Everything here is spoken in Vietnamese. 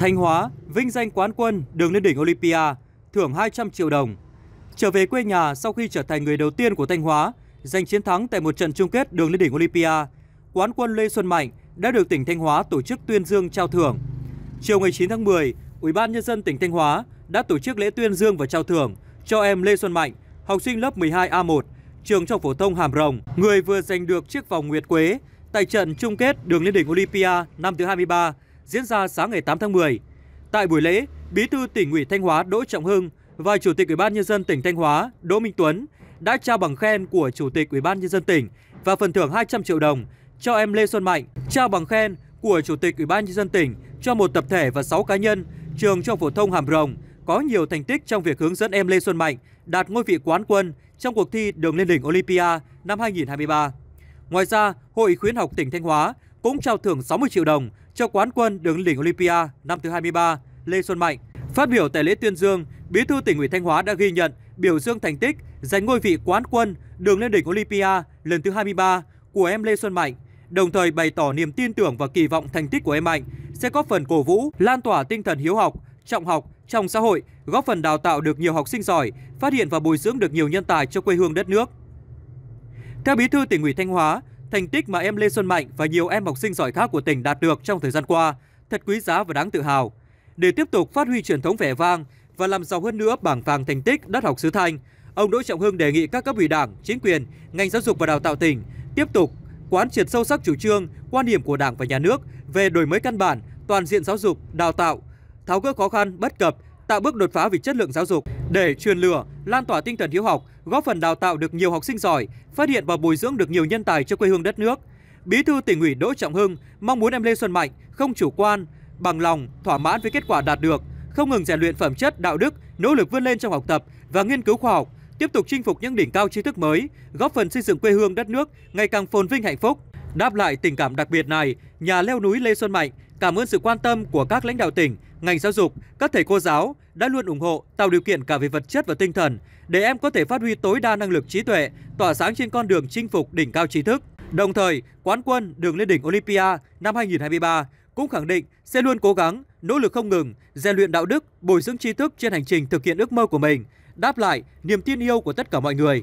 Thanh Hóa vinh danh quán quân đường lên đỉnh Olympia, thưởng 200 triệu đồng. Trở về quê nhà sau khi trở thành người đầu tiên của Thanh Hóa giành chiến thắng tại một trận chung kết đường lên đỉnh Olympia, quán quân Lê Xuân Mạnh đã được tỉnh Thanh Hóa tổ chức tuyên dương trao thưởng. Chiều ngày 9 tháng 10, Ủy ban nhân dân tỉnh Thanh Hóa đã tổ chức lễ tuyên dương và trao thưởng cho em Lê Xuân Mạnh, học sinh lớp 12A1, trường trung phổ thông Hàm Rồng, người vừa giành được chiếc vòng nguyệt quế tại trận chung kết đường lên đỉnh Olympia năm thứ 23 diễn ra sáng ngày 8 tháng 10. Tại buổi lễ, Bí thư tỉnh ủy Thanh Hóa Đỗ Trọng Hưng và Chủ tịch Ủy ban nhân dân tỉnh Thanh Hóa Đỗ Minh Tuấn đã trao bằng khen của Chủ tịch Ủy ban nhân dân tỉnh và phần thưởng 200 triệu đồng cho em Lê Xuân Mạnh, trao bằng khen của Chủ tịch Ủy ban nhân dân tỉnh cho một tập thể và 6 cá nhân trường Trung phổ thông Hàm Rồng có nhiều thành tích trong việc hướng dẫn em Lê Xuân Mạnh đạt ngôi vị quán quân trong cuộc thi đường lên đỉnh Olympia năm 2023. Ngoài ra, Hội khuyến học tỉnh Thanh Hóa cũng trao thưởng 60 triệu đồng cho quán quân đứng đỉnh Olympia năm thứ 23 Lê Xuân Mạnh. Phát biểu tại lễ tuyên dương, Bí thư tỉnh ủy Thanh Hóa đã ghi nhận, biểu dương thành tích giành ngôi vị quán quân đường lên đỉnh Olympia lần thứ 23 của em Lê Xuân Mạnh, đồng thời bày tỏ niềm tin tưởng và kỳ vọng thành tích của em Mạnh sẽ có phần cổ vũ, lan tỏa tinh thần hiếu học, trọng học trong xã hội, góp phần đào tạo được nhiều học sinh giỏi, phát hiện và bồi dưỡng được nhiều nhân tài cho quê hương đất nước. Theo Bí thư tỉnh ủy Thanh Hóa, Thành tích mà em Lê Xuân Mạnh và nhiều em học sinh giỏi khác của tỉnh đạt được trong thời gian qua thật quý giá và đáng tự hào. Để tiếp tục phát huy truyền thống vẻ vang và làm giàu hơn nữa bảng vàng thành tích đất học xứ Thanh, ông Đỗ Trọng Hưng đề nghị các cấp ủy Đảng, chính quyền, ngành giáo dục và đào tạo tỉnh tiếp tục quán triệt sâu sắc chủ trương, quan điểm của Đảng và nhà nước về đổi mới căn bản, toàn diện giáo dục, đào tạo, tháo gỡ khó khăn, bất cập, tạo bước đột phá về chất lượng giáo dục để truyền lửa, lan tỏa tinh thần hiếu học, góp phần đào tạo được nhiều học sinh giỏi, phát hiện và bồi dưỡng được nhiều nhân tài cho quê hương đất nước. Bí thư tỉnh ủy Đỗ Trọng Hưng mong muốn em Lê Xuân Mạnh không chủ quan, bằng lòng, thỏa mãn với kết quả đạt được, không ngừng rèn luyện phẩm chất đạo đức, nỗ lực vươn lên trong học tập và nghiên cứu khoa học, tiếp tục chinh phục những đỉnh cao tri thức mới, góp phần xây dựng quê hương đất nước ngày càng phồn vinh hạnh phúc. Đáp lại tình cảm đặc biệt này, nhà leo núi Lê Xuân Mạnh cảm ơn sự quan tâm của các lãnh đạo tỉnh, ngành giáo dục, các thầy cô giáo đã luôn ủng hộ, tạo điều kiện cả về vật chất và tinh thần để em có thể phát huy tối đa năng lực trí tuệ, tỏa sáng trên con đường chinh phục đỉnh cao trí thức. Đồng thời, quán quân đường lên đỉnh Olympia năm 2023 cũng khẳng định sẽ luôn cố gắng, nỗ lực không ngừng, rèn luyện đạo đức, bồi dưỡng tri thức trên hành trình thực hiện ước mơ của mình, đáp lại niềm tin yêu của tất cả mọi người.